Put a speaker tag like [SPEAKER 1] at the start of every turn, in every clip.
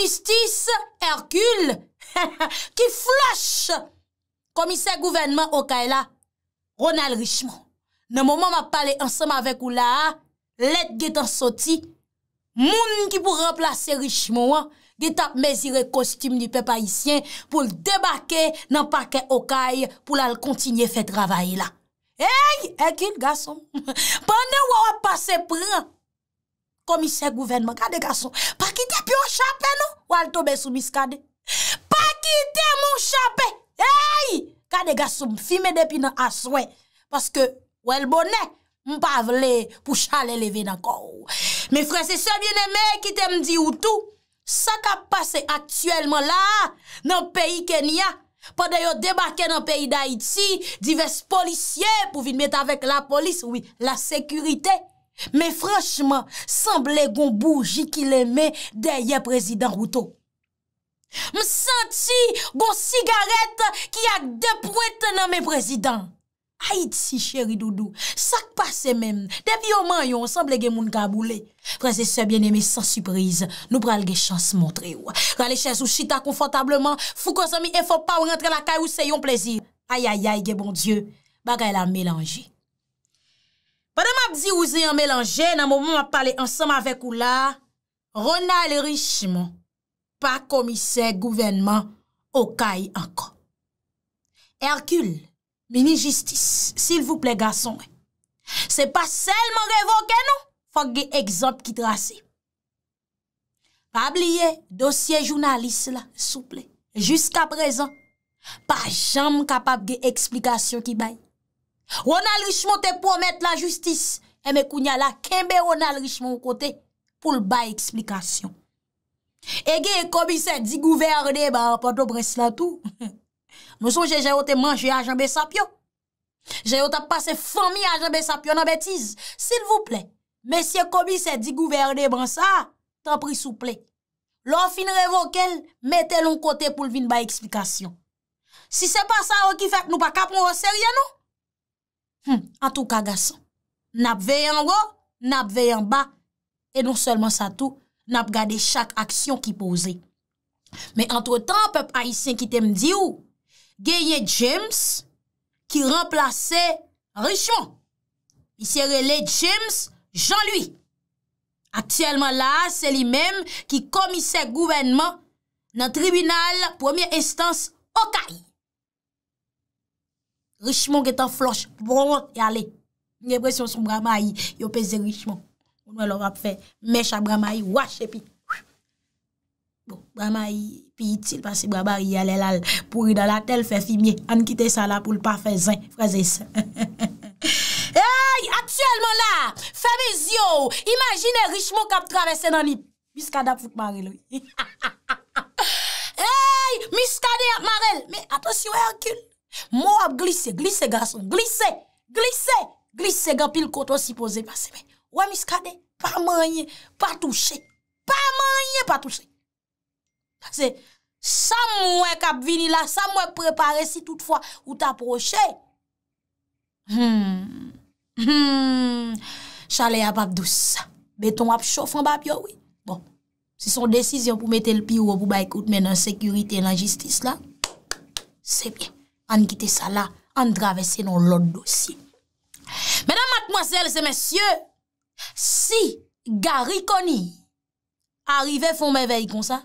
[SPEAKER 1] Pistis, Hercule, ki floche komise gouvenman Okay la, Ronald Richemont. Nan mouman ma pale ansanm avek ou la, let getan soti, moun ki pou remplase Richemont, de tap mezire kostyme di pe pa isyen pou l debake nan pake Okay pou l al kontinye fe travaye la. Hey, Hercule Gasson, pande waw ap pase pran, komise gouvenman. Kade gason, pakite pyo chanpe nou, wal tobe sou miskade. Pakite moun chanpe, hey, kade gason, fime depi nan aswe, paske, wèl bonè, mpavle pou chanle leve nan kou. Me frese, se bieneme, kite mdi ou tou, sa ka pase aktuelman la, nan peyi Kenya, pa deyo debake nan peyi Daichi, divers polisye pou vin met avek la polis, oui, la sekurite, Men franchman, sanble gen bouji ki leme deye prezident Routou. M senti gen sigaret ki ak depwete nan men prezident. Ait si cheri doudou, sak pase men, debi oman yon, sanble gen moun kaboule. Prezese bieneme, san suprise, nou pral gen chans montre ou. Rale chèz ou chita konfantableman, fou ko zomi enfop pa ou rentre la kay ou se yon plezir. Ayayay, gen bon dieu, bagay la melange. di ouze yon melange nan mou moun ap pale ansanm avek ou la, ronal richman, pa komise gouvenman okay ankon. Herkul, mini-justis, sil vou ple gason, se pa selman revoke nou, fok ge ekzamp ki trase. Pabliye, dosye jounalis la, souple, jiska prezan, pa jam kapab ge eksplikasyon ki baye. On al richman te pou omet la justis, e eh, me kounya la kenbe on al richman ou kote pou l bay eksplikasyon. Ege e kobise di gouverde ba apato bre slatou, monson jè jè yo te manjè a janbe sapyo, jè yo te pase fami a janbe sapyo nan betiz, non, sil vouple, mesye kobise di gouverde ban sa, tapri souple, lò fin revoke l, mette l ou kote pou l vin bay eksplikasyon. Si se pa sa wè ki fèk nou pa kapon wè serye nou, An hmm, tou kagasan, nap veyan go, nap veyan ba, e non selman sa tou, nap gade chak aksyon ki pose. Me antre tan, pep a yisen ki tem di ou, genye James ki remplace richman. Yise rele James, jan lui. Aktiyelman la, se li menm ki komise gouvenman nan tribunal premier instance Okai. Richemont getan floch, yale, yon pesen richemont, mèche a brama yi, yale lal, pou yi dan la tel fefimye, an kite sa la pou l pafe zin, fraze se. Hey, atyèlman la, febe zi yo, imajine richemont kap travese nan li, miskade ap fuk mare lou. Hey, miskade ap mare lou, me atos yon akil, Mou ap glise, glise gason, glise, glise, glise gen pil koto si pose pa semen. Ou amis kade, pa manye, pa touche, pa manye, pa touche. Se, sa mwen kap vini la, sa mwen prepare si toutfwa ou taproche. Hmm, hmm, chale ap ap dou sa, beton ap chofan bap yo we. Bon, si son desisyon pou mette l pi ou pou baykout men nan sekurite nan jistis la, se bien. an kitè sa la, an travèse nan lòt dosye. Mèdam matmwaselle se mèsyè, si garikoni arive fò mè vey kon sa,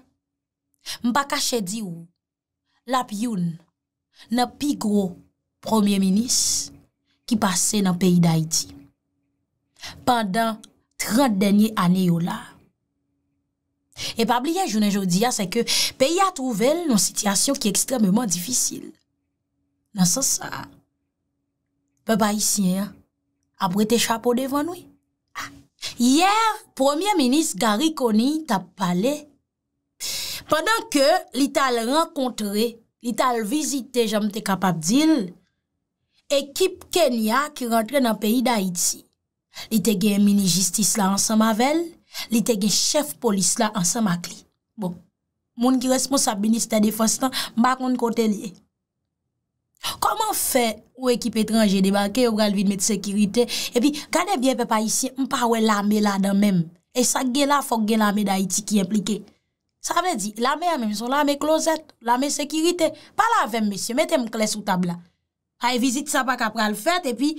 [SPEAKER 1] mpa kache di ou, la pi youn, nan pi gro premier minis ki pase nan peyi d'Haïti. Pandan 30 denye anè yo la. E pa bli yon jounen jodi ya, se ke peyi a trouvel nan sityasyon ki ekstremèman difisil. Nansan sa, pe pa yisye, apre te chapo devan wè. Yer, Premier Ministre Gary Coney tap pale. Pendan ke li tal renkontre, li tal vizite jam te kapap dil, ekip Kenya ki rentre nan peyi da Haiti. Li te gen mini-jistis la ansan mavel, li te gen chef polis la ansan makli. Bon, moun ki responsabini ste defans lan, bak moun kote liye. Koman fe ou ekip etranje debakè, ou gran vide met sekirite? E pi, gane byen pe pa isi, mpa we lame la dan mem. E sa gela fok gela me da iti ki implike. Sa vle di, lame a me, mson lame klozet, lame sekirite. Pa la vem, mesye, mette mkle sou tabla. Haye vizit sa pa kapra l'fet, e pi,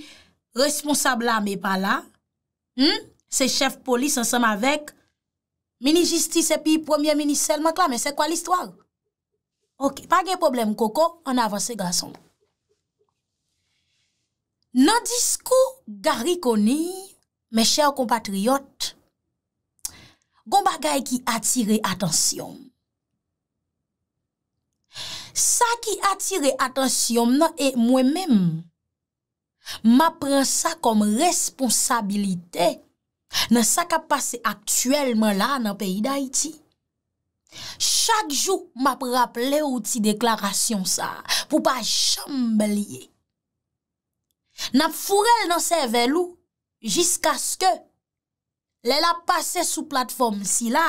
[SPEAKER 1] responsable la me pa la, hmm? se chef polis ansam avek, mini-justice epi, premier-ministre sel mak la, mwen se kwa l'istwag? Ok, pa gen problem, koko, an avanse gason. Nan diskou gari koni, mè chèw kompatriyot, gomba gay ki atire atensyon. Sa ki atire atensyon nan e mwè mèm, ma pren sa kom responsabilite nan sa kap pase aktuelman la nan peyi da iti. Chak jou ma preple ou ti deklarasyon sa pou pa chamb liye. Nap furel nan se velou Jisk aske Lè la pase sou platform si la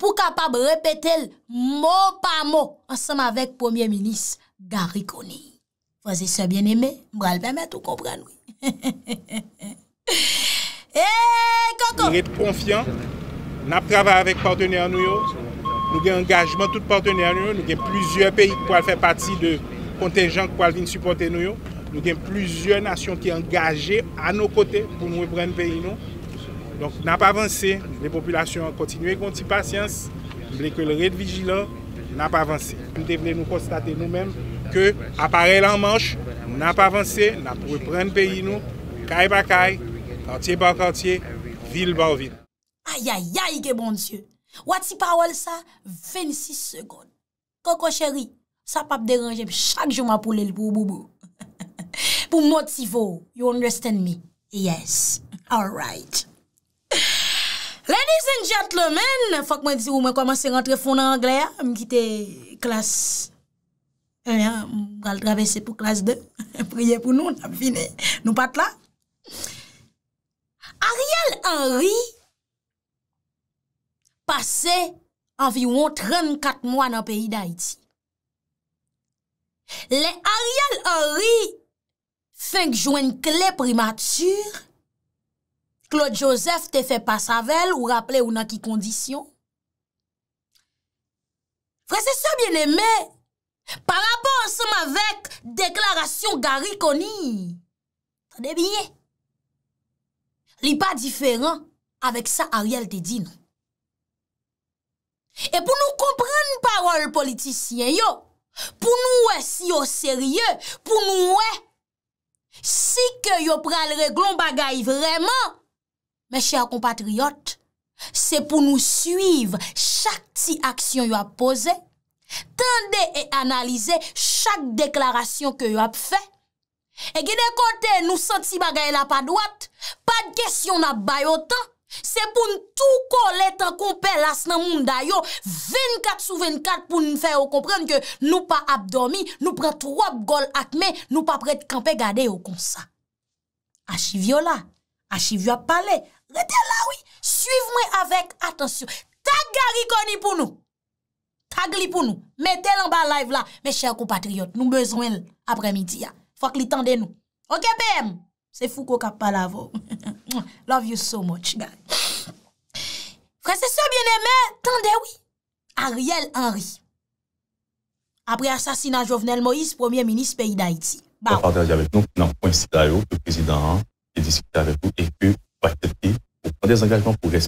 [SPEAKER 1] Pou kapab repete l Mo pa mo Ansem avèk premier minis Garikoni Fase se bien eme Mbra l pèmè tou kompran wè
[SPEAKER 2] Eee eh, koko Niret konfyan Nap travè avèk partenè an nou yo Nou gen engajman tout partenè an nou yo Nou gen plizye peyi pou al fè pati de Kontenjan pou al vin supportè nou yo Nou gen plusieurs nasyon ki engaje a nou kote pou nou e prenne peyi nou. Donk nan pa avanse, le populasyon kontinu e konti pasyans, mble ke le red vijilan, nan pa avanse. Mble nou konstate nou menm ke aparel an manche, nan pa avanse, nan pou e prenne peyi nou, kaye pa kaye, kantye pa kantye, vil ba vil.
[SPEAKER 1] Aya ya yike bon sye, wati pa wal sa 26 sekonde. Koko cheri, sa pap deranje mchak joma pou lèl pou bou bou. pou motivou. You understand me? Yes. All right. Ladies and gentlemen, fok mwen di ou mwen komanse rentre fon nan Anglè, mwen kite klas, mwen kal travesse pou klas 2, priye pou nou, nou pat la. Ariel Henry pase anviwon 34 mwan nan peyi d'Haïti. Le Ariel Henry fink jwen k lè primatur, Claude Joseph te fe pas avèl ou rappelè ou nan ki kondisyon. Frè se se bienèmè, par rapport ansem avèk deklarasyon gari koni, tanè biye, li pa diferan avèk sa a riel te di non. nou. E pou nou komprenn parol politisyen yo, pou nou wè si yo serye, pou nou wè, Si ke yo pral reglon bagay vreman, me chè a kompatriot, se pou nou suiv chak ti aksyon yo ap pose, tende e analize chak deklarasyon ke yo ap fe, e genè kote nou senti bagay la pa dwat, pa dgesyon ap bay o tan. Se pou nou tou kol etan kou pel as nan moun dayo, 24 sou 24 pou nou fè ou komprende ke nou pa ap domi, nou pren tro ap gol akme, nou pa prete kampe gade ou konsa. Achivyo la, achivyo ap pale, rete la oui, suivemwe avek, atensyon, tag garikoni pou nou, tag li pou nou, mette l an ba live la, me chèr kou patriot, nou bezwen apre midi ya, fòk li tende nou. Ok PM? Se fou kou kap pa la vò. Love you so much. Fransese bien emè, tende wè, Ariel Henry. Apri asasina Jovenel Moïse, premier ministre peyi d'Haïti.
[SPEAKER 3] Ba wè. Nan point si dayo, te prezident an, te diskute avè pou, e kè, pa kè ki, pou pwande zangajman pou res.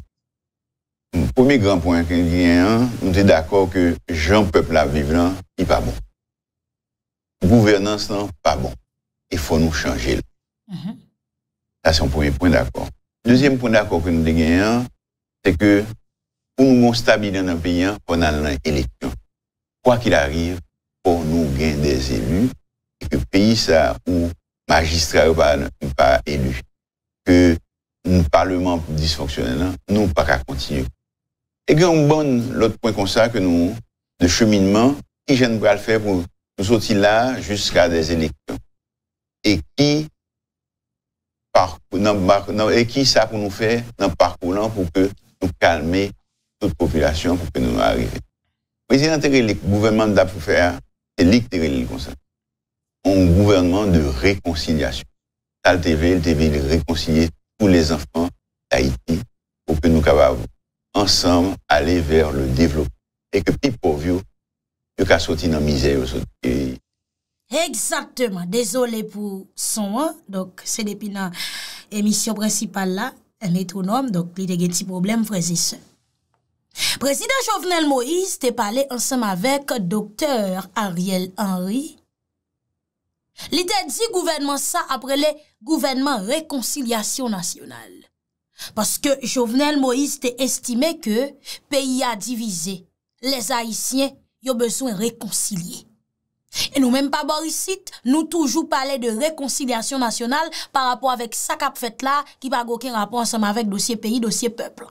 [SPEAKER 3] Poumi gran point ki gen an, nou te d'akòk ke jan pepl aviv lan, ki pa bon. Gouvernance lan, non, pa bon. E fò nou chanje lè. Ça, c'est un premier point d'accord. Deuxième point d'accord que nous avons, hein, c'est que pour nous stabiliser dans le pays, hein, une élection, quoi qu'il arrive, pour nous gagner des élus, et que le pays, ça, où magistrat n'est pas, pas élu, que le parlement dysfonctionnel, hein, nous pas continuer. Et puis, un bon, l'autre point comme ça, que nous, de cheminement, qui j'aime le faire pour nous sortir là jusqu'à des élections. Et qui et qui ça pour nous faire dans le parcours pour que nous calmer toute population pour que nous arrivions. Le président le gouvernement d'a pour faire, c'est lui qui comme ça. Un gouvernement de réconciliation. Tal TV, le TV de réconcilier tous les enfants d'Haïti pour que nous capables ensemble aller vers le développement et que plus pauvres, ils soient sorti dans la misère.
[SPEAKER 1] Eksakte man, dezole pou son an, dok se depi nan emisyon prensipal la, en metronom, dok li de gen ti problem freze se. Prezident Jovenel Moïse te pale ansam avek Dokter Ariel Henry. Li te di gouvenman sa apre le Gouvenman Rekonsilyasyon Nasyonal. Paske Jovenel Moïse te estime ke peyi a divize, les haisyen yo bezwen rekonsilye. E nou menm pa borisit, nou toujou pale de rekonsilyasyon nasyonal pa rapor avek sa kap fet la ki pa goke rapor anseman avek dosye peyi, dosye pepl.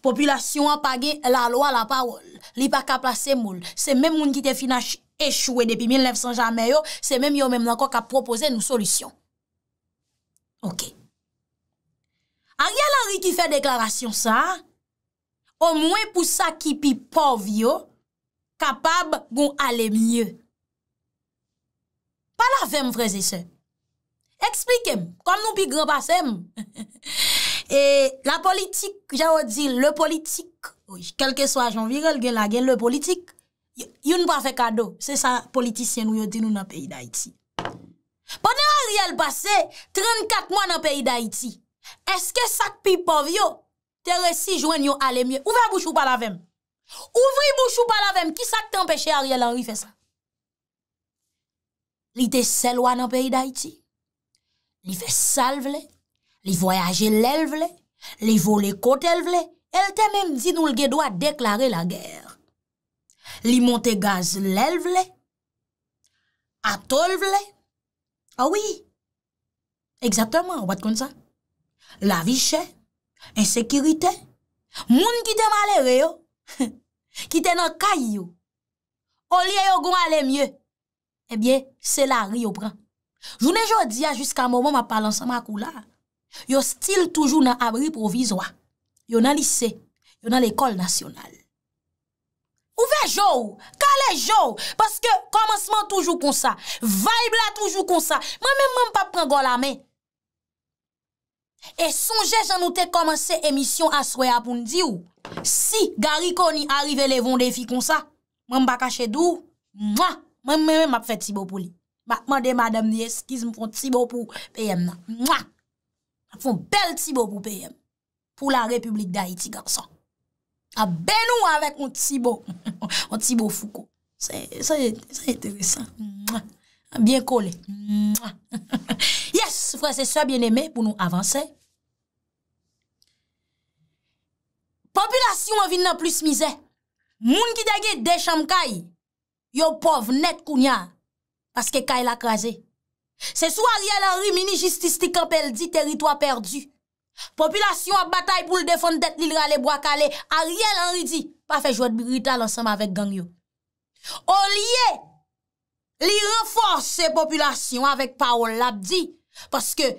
[SPEAKER 1] Popilasyon apage la lo a la parol, li pa ka plase moul. Se menm moun ki te fina echoue depi 1900 janme yo, se menm yo menm lakon ka propose nou solisyon. Ok. Anye la ri ki fe deklarasyon sa, o mwen pou sa ki pi pov yo, kapab goun ale mye. Pa la ve m freze se. Eksplikem, kon nou pi gre basem. E la politik, javou di le politik, kelke swa janvirel gen la gen le politik, yon pa fe kado, se sa politisyen wyo di nou na peyi da iti. Pane a riel base, 34 moun na peyi da iti, eske sak pi pov yo, te resi jwen yon ale mye. Ouve a bouchou pa la ve m? Ouvri bou choupa lavem, ki sa te empèche Ariel Henry fè sa? Li te selwa nan peyi da iti? Li fè sal vle? Li voyaje lel vle? Li vole kote lel vle? El te mèm di nou lge do a deklare la gèr. Li monte gaz lel vle? A tol vle? A wè? Eksatèman, wè kon sa? La vi chè? Ensekirite? Moun ki te male vle yo? Ha! Ki te nan kay yo. O liye yo goun ale mye. Ebyen, se la ri yo pran. Jounen jodi ya, Jiska mou mou ma palan sa ma kou la. Yo stil toujou nan abri provizwa. Yo nan lise. Yo nan l'ekol nasyonal. Ouve jow? Kale jow? Paske komansman toujou kon sa. Vaibla toujou kon sa. Mwen mwen mwen pa pran goun la men. E sonje jan nou te komanse emisyon aswe apoun di ou. Si gariko ni arrive le vonde fi kon sa, mwen bakache dou, mwen mwen mwen ap fè tibo pou li. Mwen de madam ni eskiz mwen fè tibo pou PM nan. A fè un bel tibo pou PM. Pou la republik da Haiti, garson. A ah, benou avèk un tibo. Un tibo fouko. Se yé, se yé, se yé, se yé. Bien kole. Yes, fwese sè bien eme pou nou avanse. Populasyon avin nan plus mize, moun ki degye decham kay, yo pov net kounyar, paske kay lakrase. Se sou Ariel Henry mini-justistik kapel di teritwa perdu. Populasyon ap batay pou l defon det li l rale boakale, Ariel Henry di pa fe jwad birital ansam avek gang yo. O liye, li reforse populasyon avek paol labdi, paske...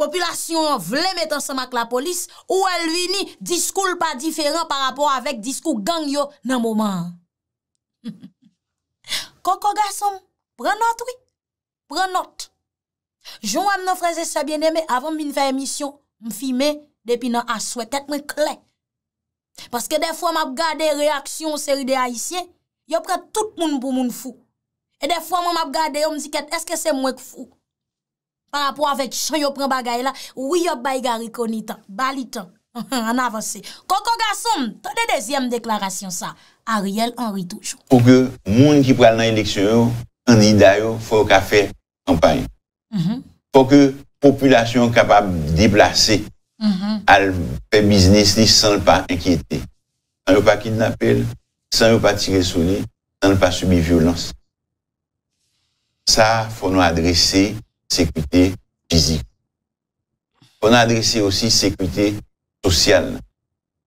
[SPEAKER 1] Popilasyon vle metan sema k la polis ou el vini diskoul pa diferan pa rapor avek diskou gang yo nan mouman. Koko gasom, pren not wii, pren not. Jouan m nou freze sebyen eme avon m fin fay emisyon m fime depi nan aswetet m klen. Paske defo m ap gade reaksyon seri de haisyen, yo pre tout moun pou moun fou. E defo m ap gade yon m ziket eske se mwen k fou. Par rapport avèk chan yo pren bagay la, wiyop bayi gari koni tan, bali tan. An avansè. Koko Gassoum, tè de dezyem deklarasyon sa. Ariel Henri Toujou.
[SPEAKER 3] Fò ke moun ki pral nan eleksyon yo, an iday yo, fò yo ka fè kampany. Mhm. Fò ke popülasyon kapab diplase mhm. al pe biznes li san l pa enkyete. San yo pa kinapel, san yo pa tire souli, san yo pa subi violans. Sa fò nou adrese sécurité physique. On a adressé aussi sécurité sociale.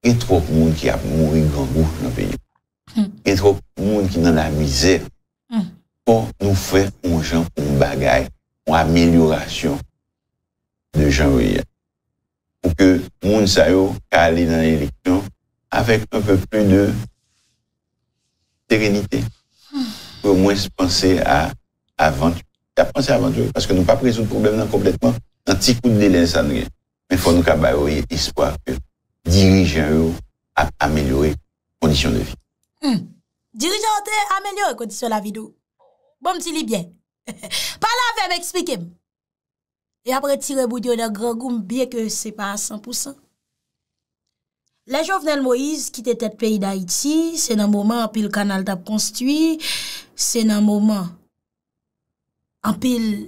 [SPEAKER 3] Il y a trop de monde qui a mouru gangou dans le pays. Hmm. Il y a trop de monde qui est dans la misère. Hmm. pour nous faire un genre pour un bagage, une amélioration de gens, pour que les gens soient dans l'élection avec un peu plus de sérénité, hmm. pour au moins penser à, avant. T'apprense avanjou, paske nou pa prezoun problem nan kompletman, nan ti kou de lè lè san gen. Men fon nou ka bayou ye ispwa dirijen yo amelyore kondisyon de vi.
[SPEAKER 1] Hmm, dirijen yo te amelyore kondisyon la vi do. Bon ti li bien. Palan ve m'ekspikem. E apre tire boudyo de gre goum, bie ke se pa a 100%. La jovnen Moïse kitete peyi da iti, se nan mouman apil kanal tap konstwi, se nan mouman apil An pil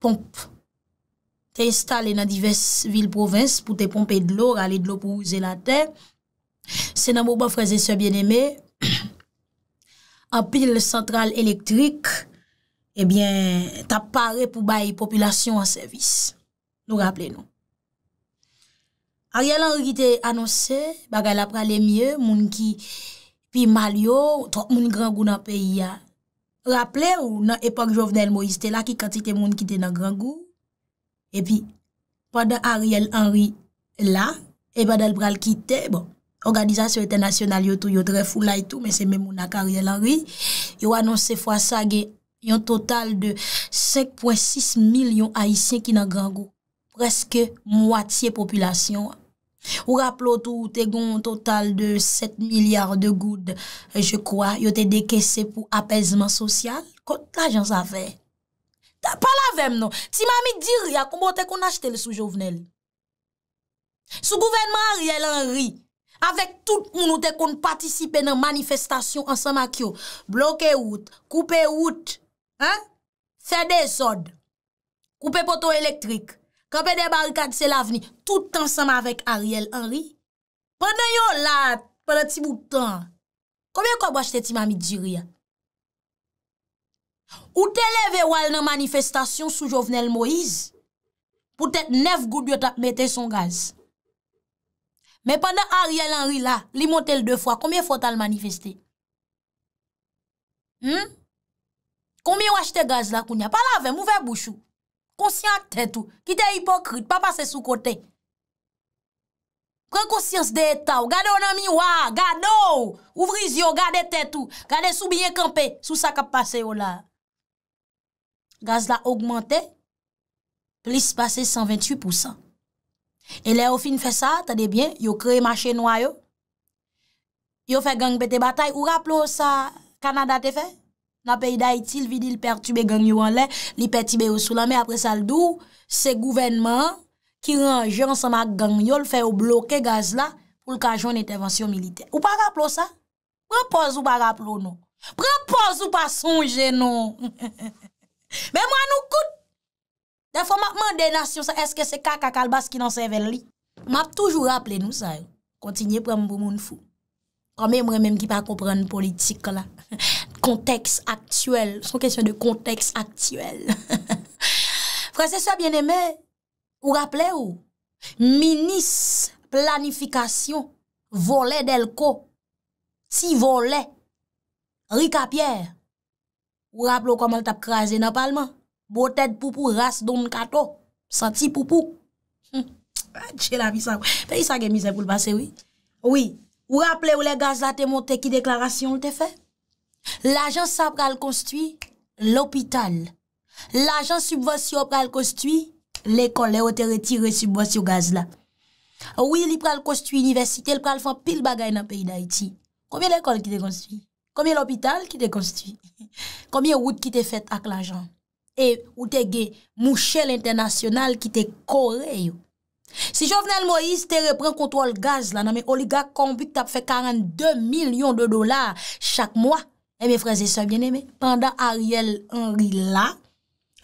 [SPEAKER 1] pomp te installe nan divers vil provins pou te pompe de lo, rale de lo pou ouze la ten. Se nan mou ba fraze se bieneme, an pil sentral elektrik, ebyen eh ta pare pou baye populasyon an servis. Nou rappele nou. A rialan rite anonse, bagal apra le mye, moun ki pi mal yo, moun gran gounan peyi ya. Rapple ou nan epak jovnel mo, iste la ki kantite moun ki te nan grangou. E pi, padan Ariel Henry la, e badan pral ki te, bon, Organizasyon Eternasyonal yotou, yotre fou la yotou, men se men moun ak Ariel Henry, yo anons se fwa sa ge yon total de 5.6 milyon Haitien ki nan grangou. Preske mwatiye populasyon wa. Ou rapplo tou ou te gon total de 7 milyard de goud Je kwa yo te dekesse pou apesman sosyal Kot l'ajans avè Palavem nou Ti mami dir ya koubo te kon achete le sou jovenel Sou gouvenman a riel an ri Avèk tout moun ou te kon patisipe nan manifestasyon an san makyo Bloke wout, koupe wout Fede sod Koupe poto elektrik Kope de barikad se la veni, tout ansama vek Ariel Henry, pwede yo la, pwede ti boutan, komey kope wachte ti mami diri ya? Ou te leve wal nan manifestasyon sou jovenel Moïse, pwede nef gout diyo ta mette son gaz. Me pwede Ariel Henry la, li motel de fwa, komey fwa tal manifesté? Hmm? Komey wachte gaz la koun ya? Palave, mouve bouchou. Konsyant tè tou, ki tè hipokrit, pa pase sou kote. Pren konsyans de etau, gade ou nan miwa, gade ou, ouvri zyo, gade tè tou, gade sou biye kampe, sou sa kap pase ou oh la. Gaz la augmente, plis pase 128%. E le ou fin fè sa, tade bien, yo kreye mache noua yo. Yo fè gang pète batay, ou rap lou sa Kanada te fè? Na peyda iti, l vidi l pertube gangyo an le, li peti be yo sou la. Me apre sa l dou, se gouvenman ki ranje ansama gangyo l fe ou bloke gaz la pou l ka joun etervansyon milite. Ou pa raplo sa? Prepoz ou pa raplo nou? Prepoz ou pa sonje nou? Me mwa nou kout! De fwa mwa mwen denasyon sa, eske se kaka kalbas ki nan sevel li? Mwa toujou raple nou sa yo. Kontinye prem pou moun fou. Prame mwen menm ki pa komprenn politik la. Konteks aktuel Son kesyon de konteks aktuel Fransese a bien eme Ou rappele ou Minis planifikasyon Volè del ko Ti volè Rika pier Ou rappele ou koman tap krasè napalman Botèd poupou ras don kato Santi poupou Jè la visan Pe y sa gen mise pou l'passe wè Ou rappele ou le gaz la te montè Ki deklarasyon l te fè L'ajan sa pral konstwi, l'opital. L'ajan subvasyon pral konstwi, l'ekolè ou te retire subvasyon gaz la. Ou li pral konstwi universite, li pral fan pil bagay nan peyi da iti. Komiè l'ekol ki te konstwi? Komiè l'opital ki te konstwi? Komiè wout ki te fèt ak l'ajan? E ou te ge Mouchel International ki te kore yo? Si Jovenel Moïse te repren kontrol gaz la, nan men oliga konpik tap fè 42 milyon de dolar chak mwa. E eh mi freze se bien eme, pandan Ariel Henry la,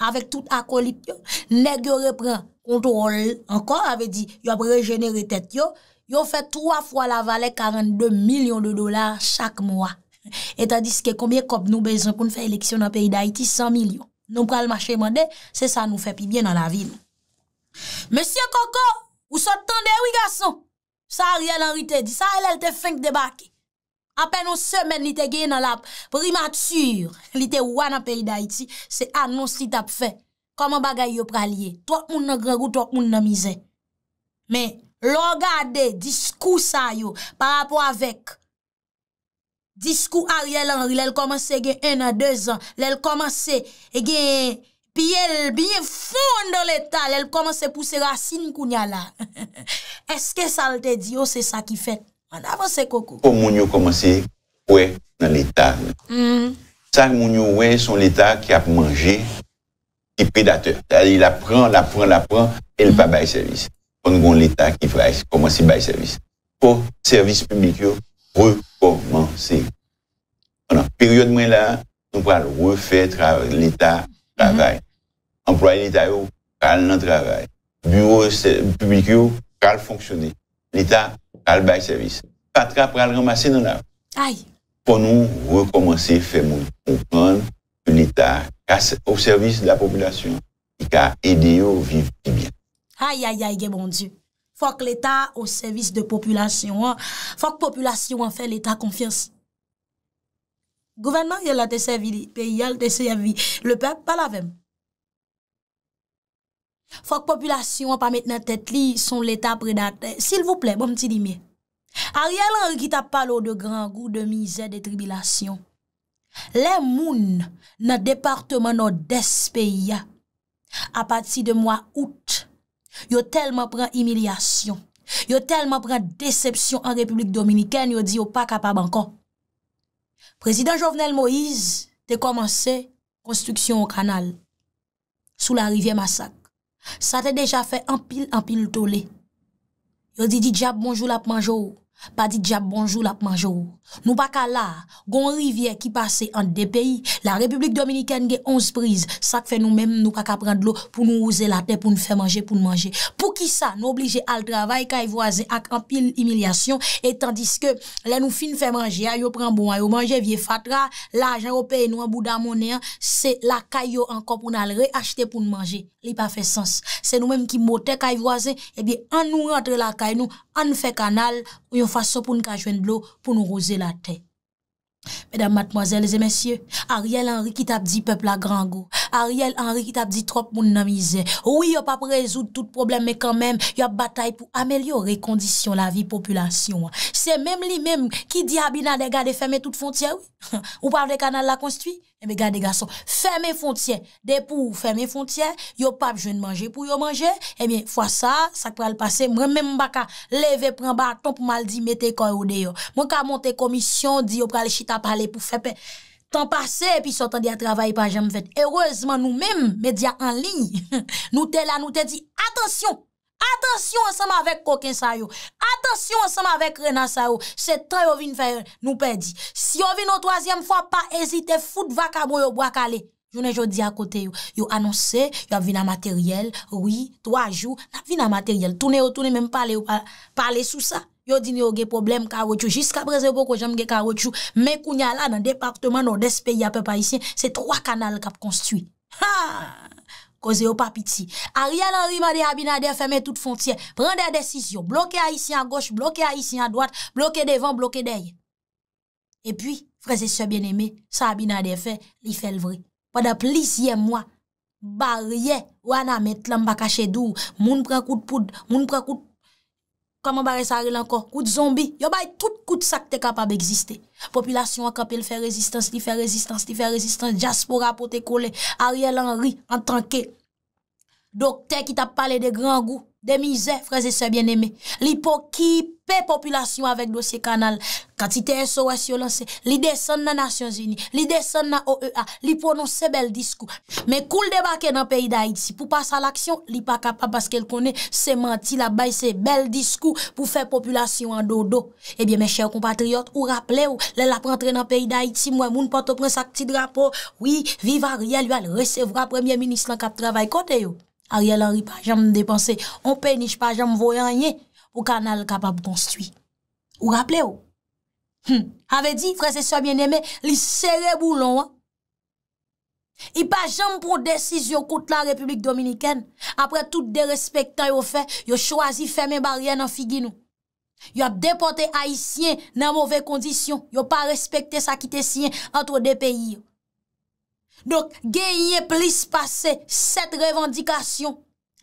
[SPEAKER 1] avek tout akolip yo, neg yo repren kontrol, ankor ave di yo ap regenere tet yo, yo fe 3 fwa la vale 42 milyon de dolar chak mwa. Etan diske konbyen kop nou bezan pou nou fe eleksyon nan peyi d'Haïti, 100 milyon. Nou pral mache mande, se sa nou fe pi bien nan la vi nou. Mèsyen koko, ou sot tande wiga son? Sa Ariel Henry te di, sa el el te feng debakik. Apen o semen li te gen nan la primatur li te wana peyi da iti, se anonsi tap fe. Koman bagay yo pralye? To ak moun nan grego, to ak moun nan mize. Men, logade, diskou sa yo, par apwa vek. Diskou Ariel Henry, lel komanse gen en a deus an. Lel komanse e gen piyel binye foun do leta. Lel komanse pouse racin kounya la. Eske salte diyo se sa ki fet? an avanse koko
[SPEAKER 3] pou moun yo komanse wè nan l'Etat mm. sa moun yo wè son l'Etat ki ap manje ki pedateur la pran la pran la pran el pa baye servis pou servis publikyo re komanse period mwen la nou pral refet l'Etat trabay mm-hmm. employe l'Etat yo pral nan trabay bureau publikyo pral fonksyoni L'Etat al bay servis. Patra pral ramase nan av. Ay. Pon nou rekomansi femou. Moun pren l'Etat au servis la populasyon ki ka edi yo viv ki byan.
[SPEAKER 1] Ay, ay, ay, gen bon di. Fok l'Etat au servis de populasyon. Fok populasyon an fe l'Etat konfiansi. Gouvernman yon la de se vili. Pe yon le de se vili. Le peb pa la vem. Fok populasyon wap a met nan tet li son l'Etat predate. Sil vouple, bon mti di mi. A riyal an ki tap palo de gran gou de mizè de tribilasyon. Le moun nan departman nan despè ya. A pati de mwa out, yo telman pran imilyasyon. Yo telman pran decepsyon an Republik Dominikèn yo di yo pa kapabankon. Prezident Jovenel Moïse te komanse konstruksyon o kanal. Sou la rivye masak. Sa te deja fe empil empil tole. Yo di di diap bonjou lap manjou. pa di dja bonjou la pmanjou. Nou pa ka la, gon rivye ki pase an de peyi, la Republik Dominikene ge 11 priz, sak fe nou menm nou kaka prend lo pou nou ouze la te pou nou fe manje pou nou manje. Pou ki sa, nou oblije al travay kay e voaze ak an pil imilyasyon, et tandis ke le nou fin fe manje, a yo pran bon, a yo manje vie fatra, la jenro pey nou an bouda mounen, se la kay yo an kon pou nou al reachete pou nou manje. Li pa fe sens. Se nou menm ki moten kay e voaze, ebi eh an nou rentre la kay nou, an nou fe kanal, ou yo fwa so pou nou kajwen blou pou nou rose la te. Medan matmoazèl, lesè mensyè, Ariel Henry ki tap di pepl la grango. Ariel Henry ki tap di trop moun nan mizè. Ou yop ap rezout tout problem, men kanmèm, yop batay pou amelyore kondisyon la vi populasyon. Sè mèm li mèm ki di abina de gade fèmè tout fontya, ou par de kanal la konstwi. E eh mi gade gason, fè mè fontyen, dè pou fè mè fontyen, yo pap jwen manje pou yo manje, e eh mi fwa sa, sak pral pase, mwen mè mbaka leve pran ba, ton pou mal di mè te koy ou de yo. Mwen ka monte komisyon, di yo pral chita pale pou fè pè, ton pase, pi sotan di a travaye pa jèm fèt. Ereusement nou mèm, media anli, nou te la nou te di, atensyon! Atensyon ansem avèk Kokensa yo, atensyon ansem avèk Renan Sa yo, se tre yo vin fè, nou pè di. Si yo vin nou toazyèm fwa, pa ezite fout vakabo yo Bwakale. Yo ne jo di akote yo, yo anonsè, yo vina materyèl, oui, twa jou, yo vina materyèl. Tounè yo, tounè mèm pale yo pale sou sa. Yo din yo ge problem Karotxou, jiska brezebo ko jèm ge Karotxou, mè kounya la nan departman Nord-Est-Peyi apè Païsien, se troa kanal kap konstuy. Haa! Ose yo pa piti. Ariel Henry mande Abinade fèmè tout fontyen. Pren de desisyon. Bloke a isi an goch, bloke a isi an doat, bloke devan, bloke dey. E pi, freze se bien eme, sa Abinade fè, li fèl vre. Pwa da plis ye mwa, barye, wana met, lamba kache dour, moun prekout poud, moun prekout, kama barye saril anko, kout zombi, yo bay tout kout sak te kapab eksiste. Popilasyon akapel fè rezistans, li fè rezistans, li fè rezistans, jaspora potè kole, Ariel Henry entranke, Dokte ki ta pale de gran gou, de mize, freze se bien eme. Li pou kipe populasyon avek dosye kanal. Kantite SOS yo lance, li desen na Nasyon Zini, li desen na OEA, li pou non se bel diskou. Men kou l debake nan peyi da Haiti pou pasa l aksyon, li pa kapa paske l konen se manti la baye se bel diskou pou fe populasyon an dodo. Ebyen men chèw compatriot, ou rappele ou, lè la prantre nan peyi da Haiti, mwen moun pato pren sak ti drapo. Ou yi, vivan riyal, ou al resevwa premye minis lan kap travay kote yo. Ar yal ori pa jam depanse, on pe nish pa jam voyanyen pou ka nal kapap konstwi. Ou rapple ou? Hm. Ave di, frese so bien eme, li sere boulon. I pa jam pou desis yo koute la Republik Dominiken, apre tout de respektan yo fe, yo chwazi feme baryen an figi nou. Yo depote haisyen nan mouve kondisyon, yo pa respektes akite syen antre de peyi yo. Donk, genye plis pase set revendikasyon.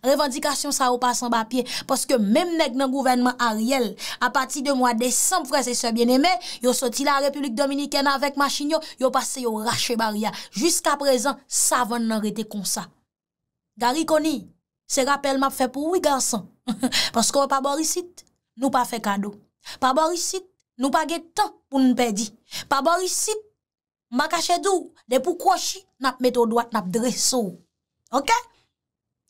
[SPEAKER 1] Revendikasyon sa ou pasan ba piye. Poske menm neg nan gouvenman Ariel a pati de mwa desan prese se bieneme, yo soti la Republik Dominikene avèk ma chinyo, yo pase yo rache bariya. Juska prezan, sa von nan rete konsa. Garikoni, se rappel map fe pou wi gansan. Poske ou pa borisit, nou pa fe kado. Pa borisit, nou pa ge tan pou npe di. Pa borisit, Mbaka chedou, de pou kwashi, nap meto doat, nap dresou. Ok?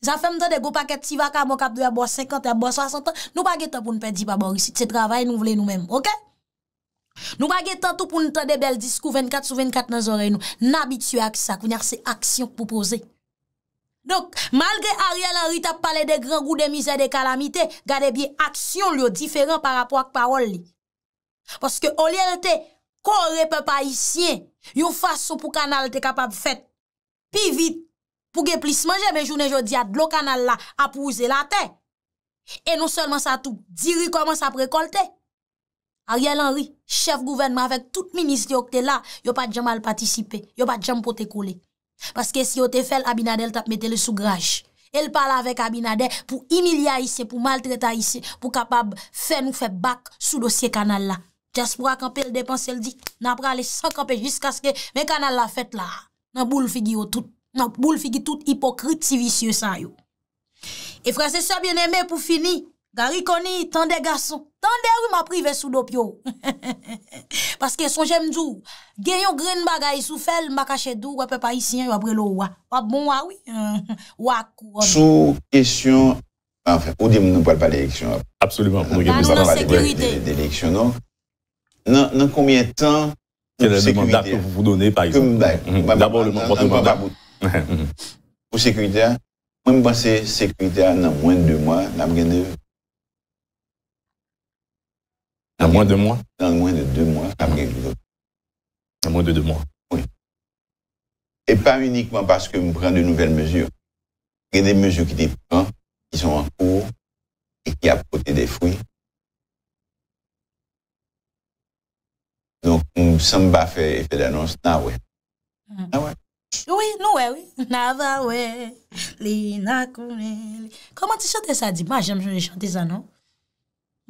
[SPEAKER 1] Zafem tan de go paket tivaka, mokap do ya bo 50, ya bo 60 an, nou pa ge tan pou nou pe di pa borisi, te travay nou vle nou menm. Ok? Nou pa ge tan tou pou nou tan de bel diskou 24 sou 24 nan zorey nou. N'abitue ak sa, kwenye ak se aksyon pou pose. Donk, malgre Ariel Harita pale de gran gou de mizè de kalamite, gade bi aksyon li yo diferan par apwa ak parol li. Poske olye lte, kore pe pa isyen, Yo faso pou kanal te kapab fet pi vit pou ge plis manje men jounen jodi a dlo kanal la apouze la te. E non selman sa tou, diri koman sa prekol te. Ariel Henry, chef gouvernement avek tout minist yo kte la, yo pa djam al patisipe, yo pa djam pou te kole. Paske si yo te fel, Abinadel tap mette le sou graj. El pala avek Abinadel pou imilyaise, pou maltretayise, pou kapab fen ou feb bak sou dosye kanal la. Jaspo a kapel depan sel di, nan prale san kapel jiska skè, men ka nan la fèt la, nan boule figi yo tout, nan boule figi tout hipokrit si visye san yo. E frasè sa bienemè pou fini, garikoni, tan de gason, tan de ou ma prive sou dop yo. Paske son jèm djou, gen yon gren bagay sou fel, makache djou, wapè pa isyen yo apre lo wap, wap bon wawi, wak ou wap. Sou
[SPEAKER 3] kèsyon, ou di moun nou pwèl pa l'éleksyon apre, nan nou nan sèkürite, nan nou nan sèkürite, dans combien de temps Quel est le mandat que vous vous donnez, par exemple bah, hum, hum. Bah, D'abord, le bah, mandat. Pour sécurité, moi, je pense que sécurité, dans moins de deux mois, dans moins de deux mois Dans moins de deux mois, hum. Dans moins de deux mois Oui. Et pas uniquement parce que je prends de nouvelles mesures. Il y a des mesures qui sont en cours et qui apportent des fruits. Donk m sè m ba fè, fè dè non, nan wè. Nan wè.
[SPEAKER 1] Oui, nou wè, oui. Nan wè, li, nan kounen. Koman ti chante sa di? Ma jèm jounè chante sa, non?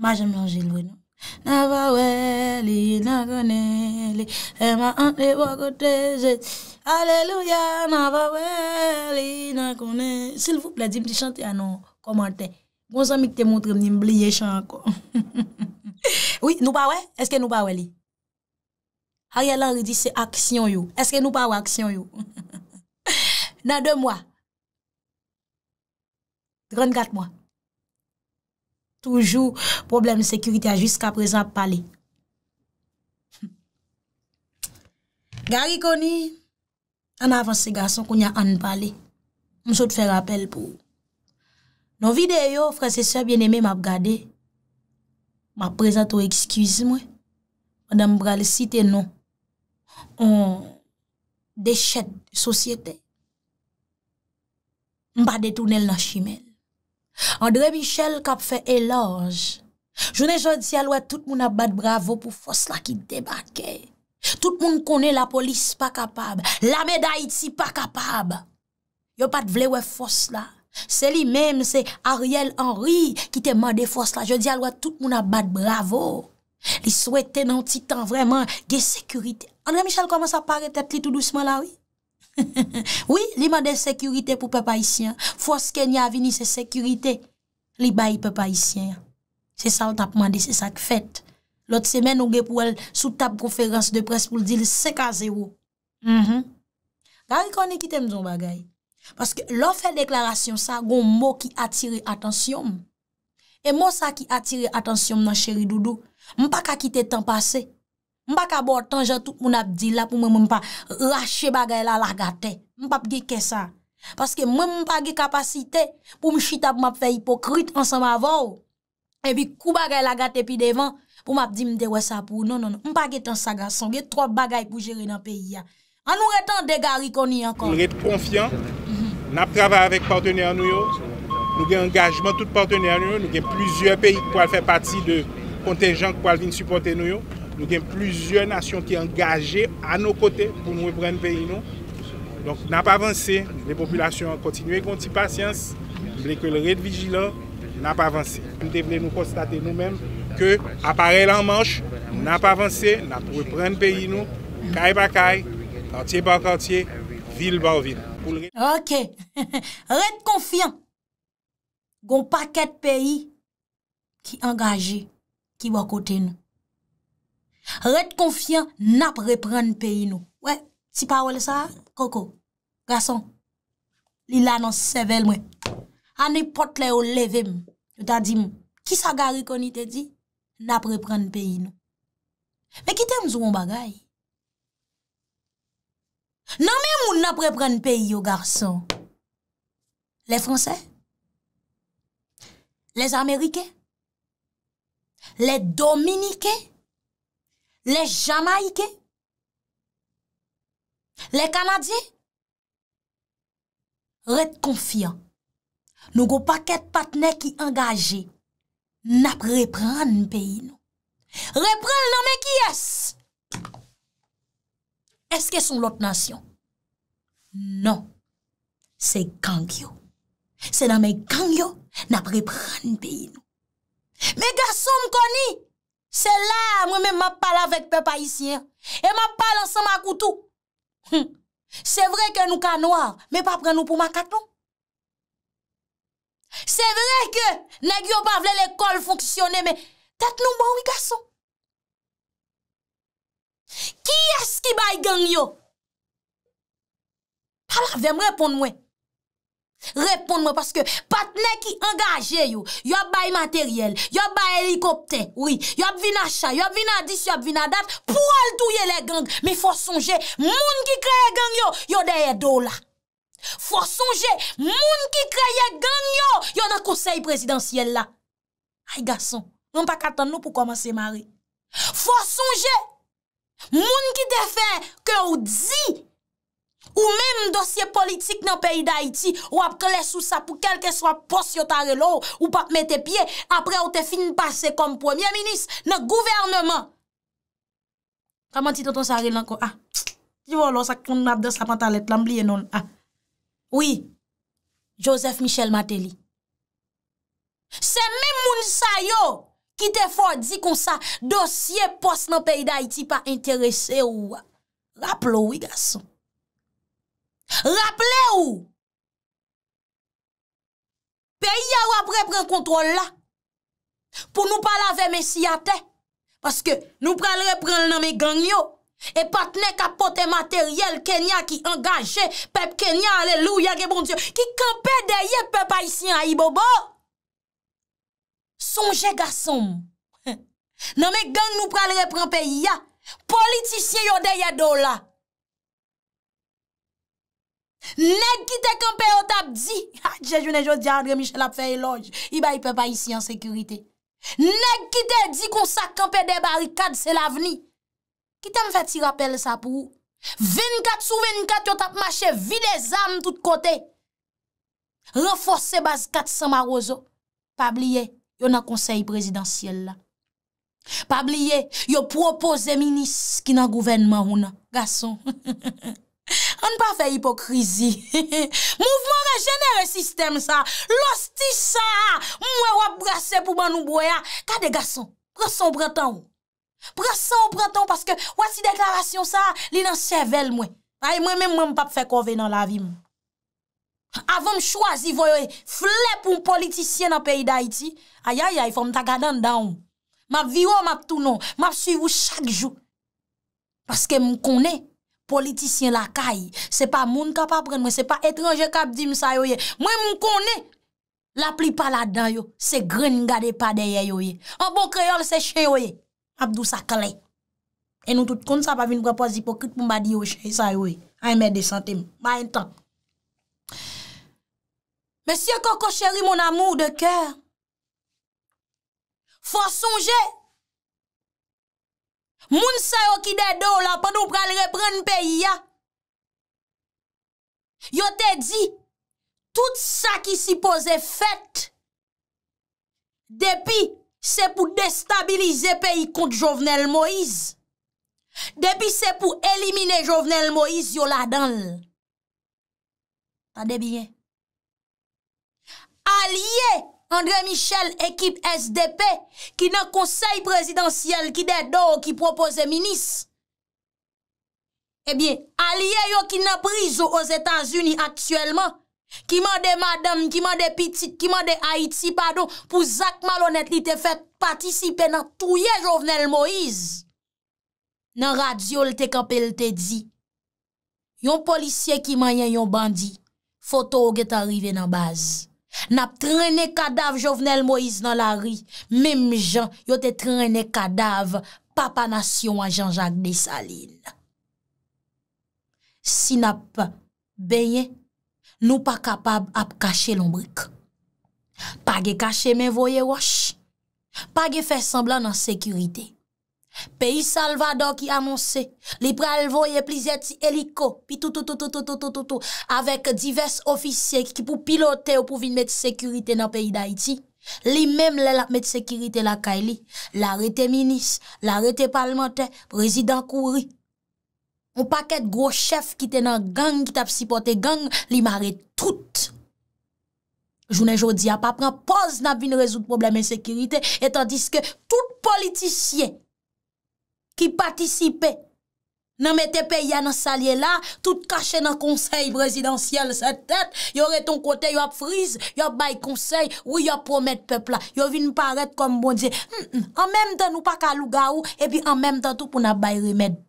[SPEAKER 1] Ma jèm jounè jounè, non? Nan wè, li, nan kounen. Le ma an, le wò kote, je. Aleluya, nan wè, li, nan kounen. Sil vouple, di m ti chante, ya non, koman te. Gon zèm mi te montre, m di m bliye chan akon. Oui, nou wè, eske nou wè, li? A rè lan rè di se aksyon yo. Eske nou pa w aksyon yo? Nan 2 mwa. 34 mwa. Toujou problem de sekurite a jiska prezant pale. Gari koni. An avanse gason kon ya an pale. M sot fè rappel pou. Non vide yo, franse sè bien eme m ap gade. M ap prezant ou ekskwiz mwe. M dan m brale site non. de chèd, de sosyete. M pa detounel nan chimèl. Andre Michel kap fè elanj. Jounè jò di alwè tout moun ap bat bravo pou fòs la ki debake. Tout moun kone la polis pa kapab. La mè da iti pa kapab. Yo pat vle wè fòs la. Se li mèm se Ariel Henri ki te mò de fòs la. Jò di alwè tout moun ap bat bravo. Li souwète nan titan vreman ge sekurite. André Michel koman sa pare tèt li tout douceman la wè. Oui, li mandè sekurite pou pepa isyen. Fos ken ya avini se sekurite, li bay pepa isyen. Se sal tap mandè, se sak fèt. Lot semen ou gè pou el sou tap konferans de pres pou l'dil seka zè wò. Mh mh. Gari konè kitèm zon bagay. Paske lò fè deklarasyon sa, gòn mò ki atire atensyon. E mò sa ki atire atensyon nan chèri doudou. Mpa kakite tan pasey. Mpa ka bortan jan tout moun ap di la pou mwen mwen pa rache bagay la lagate. Mpa pge kesan. Paske mwen mwen pa ge kapasite pou mwen chita pou mwen ap fe hipokrite ansan mwen avon. Epi kou bagay lagate pi devan pou mwen ap di mwen dewe sa pou. Non, non, non. Mpa ge tan sagason. Ge trot bagay pou jere nan peyi ya. An nou re tan degari koni ankon. Mwen
[SPEAKER 2] re te konfyan. Mhm. Nap trava avèk partenè an nou yo. Nou ge engajman tout partenè an nou yo. Nou ge plizye peyi pou al fè pati de kontenjan pou al vin supote nou yo. Nou gen plizye nasyon ki angaje a nou kote pou nou e pren peyi nou. Donk nap avanse, le populasyon kontinu e konti pasyans, mble ke le red vijilan, nap avanse. Mble nou konstate nou menm ke aparel an manche, nap avanse, nap pou nou e pren peyi nou, kay pa kay, kantye pa kantye, vil pa vil.
[SPEAKER 1] Ok, red konfyan, goun pa ket peyi ki angaje ki wakote nou. Red konfyan nap reprenn peyi nou. We, si pawel sa, koko, gason, li la nan sevel mwen. Ani pot le ou leve mwen. Yo ta di mwen, ki sa gari koni te di? Nap reprenn peyi nou. Me kite mzou m bagay. Nan men moun nap reprenn peyi yo gason. Le franse, le amerike, le dominike. Le Jamaike? Le Kanadie? Ret konfyan. Nou go paket patne ki angaje. Nap repran peyi nou. Repran nan men ki es! Eske son lot nasyon? Non. Se gangyo. Se nan men gangyo nap repran peyi nou. Me gasom koni! Se la, mwen men ma pal avèk pe pa isyen. E ma pal ansan ma koutou. Se vre ke nou ka noar, me pa pren nou pou makaton. Se vre ke, neg yo pa vle l'ekol fonksyonè, me tet nou mwa wikason. Ki as ki bay gang yo? Pala, vem repon mwen. Repon mwen paske patne ki engaje yo Yob bay materyel, yob bay helikopten Yob vina chan, yob vina dis, yob vina dat Pou al tou ye le geng Me fwa sonje, moun ki kreye geng yo Yo deye do la Fwa sonje, moun ki kreye geng yo Yo nan konsey presidansyel la Ay gason, yon pa katan nou pou komanse mare Fwa sonje, moun ki defen ke ou dzi Ou mèm dosye politik nan peyi d'Haïti, wap kle sou sa pou kelke swap pos yo tare lo, ou pa mète pie, apre ou te fin passe kom premier-ministre nan gouvernement. Kaman ti ton ton saril anko? Ah, jivon lò, sa koun nap de sa pantalet, lam liye non. Ah. Oui, Joseph Michel Mateli. Se mèm moun sa yo, ki te fò di kon sa dosye pos nan peyi d'Haïti pa interese ou wap. Wap lò wiga son. Rappele ou, peyi a wap repren kontrol la, pou nou palave mesi ate, paske nou pral repren nan me gang yo, e patne kapote materyel Kenya ki engaje, pep Kenya, aleluya, rebondyo, ki kampe deye pep aisyen a i bobo. Sonje gason, nan me gang nou pral repren peyi ya, politisyen yo deye do la, Nèk ki te kempe yo tap di, adje jounen jous di Andre Michel ap fey loj, i ba yi pe pa yisi an sekurite. Nèk ki te di kon sa kempe de barikad se la veni. Ki te m fè ti rappel sa pou ou? Vin kat sou vin kat yo tap mache, vi de zanm tout kote. Renforce baz kat sa marozo. Pabliye, yo nan konsey presidansyel la. Pabliye, yo propose minis ki nan gouvenman ou na. Gason. An pa fe hipokrizi. Mouvment rejenere sistem sa. L'osti sa. Mwen wap brase pou ban nou boya. Kade gason? Brason ou breton ou? Brason ou breton ou? Paske wasi deklarasyon sa, li nan sevel mwen. Ay mwen mwen mwen mpap fe kove nan la vi mwen. Avon mw chwazi, vweye fle pou m politisyen nan peyi da iti, ayayay, fwem ta gadan dan ou. Map viwo, map tou non. Map suivou chak jou. Paske m konen, Politisyen lakay, se pa moun kap apren mwen, se pa etranje kap di msa yo ye. Mwen moun konen, la pli pala dan yo, se gren nga de pa deye yo ye. An bon kreyol se che yo ye, abdou sa kalay. E nou tout kon sa pa vin wap wap wazipokrit pou mba di yo che yo ye. Ay ah, mè de sante mwen, bayen tan. Mèsyè koko chéri moun amou de kèr, fò son jè, Moun sa yo ki de do la pa nou pral reprenn peyi ya. Yo te di, tout sa ki si pose fèt, depi se pou destabilize peyi kont Jovenel Moïse. Depi se pou elimine Jovenel Moïse yo la danl. A de biye. Alye, Andre Michel ekip SDP ki nan konsey prezidansyel ki de do ou ki propose minis. Ebyen, eh alye yo ki nan prizo ou zetans uni aksyelman. Ki mande madam, ki mande pitit, ki mande Haiti, pado, pou Zak Malonet li te fek patisipe nan touye jovenel Moïse. Nan radyo lte kapel lte di. Yon polisye ki mayen yon bandi, foto ou get arrive nan baz. Nap trene kadav jovenel Moïse nan la ri, mem jan yote trene kadav papa nasyon anjan Jacques Dessalines. Si nap benye, nou pa kapab ap kache lombrik. Pa ge kache men voye wosh, pa ge fe semblan nan sekurite. Peyi Salvador ki anonsè, li pral voye plizè ti eliko, pi toutou toutou toutou toutou toutou toutou, avek divers ofisye ki pou pilote ou pou vin mette sekurite nan peyi da iti, li mem lè la mette sekurite la kay li, la rete minis, la rete parlamentè, prezident kouri. Un paket gros chef ki te nan gang, ki tap sipote gang, li mare tout. Jounen jodi ap apran, poz nan vin rezout probleme sekurite, etan diske tout politisyen, Ki patisipe, nan mette pe ya nan salye la, tout kache nan konsey brezidansyel sa tete. Yo re ton kote, yo ap frize, yo ap bay konsey, ou yo ap promet pepla. Yo vin paret kom bon diye, hmm, hmm, en menm tan nou pa kalou ga ou, e pi en menm tan tout pou nan bay remed.